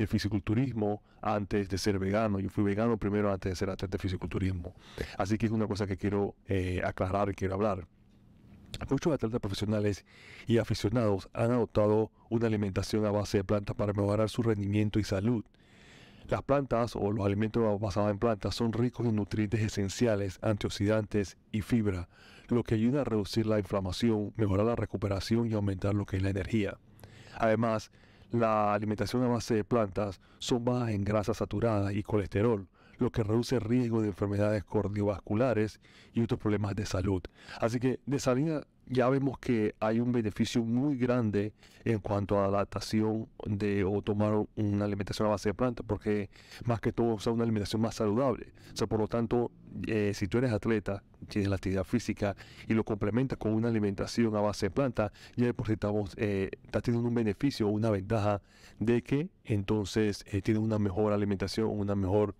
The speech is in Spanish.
el fisiculturismo antes de ser vegano. Yo fui vegano primero antes de ser atleta de fisiculturismo. Así que es una cosa que quiero eh, aclarar y quiero hablar. Muchos atletas profesionales y aficionados han adoptado una alimentación a base de plantas para mejorar su rendimiento y salud. Las plantas o los alimentos basados en plantas son ricos en nutrientes esenciales, antioxidantes y fibra, lo que ayuda a reducir la inflamación, mejorar la recuperación y aumentar lo que es la energía. Además, la alimentación a base de plantas son bajas en grasa saturadas y colesterol, lo que reduce el riesgo de enfermedades cardiovasculares y otros problemas de salud. Así que de salida ya vemos que hay un beneficio muy grande en cuanto a la adaptación de o tomar una alimentación a base de plantas, porque más que todo usa una alimentación más saludable. sea, por lo tanto, eh, si tú eres atleta, tienes la actividad física y lo complementas con una alimentación a base de plantas, ya por eh, estás teniendo un beneficio o una ventaja de que entonces eh, tienes una mejor alimentación, una mejor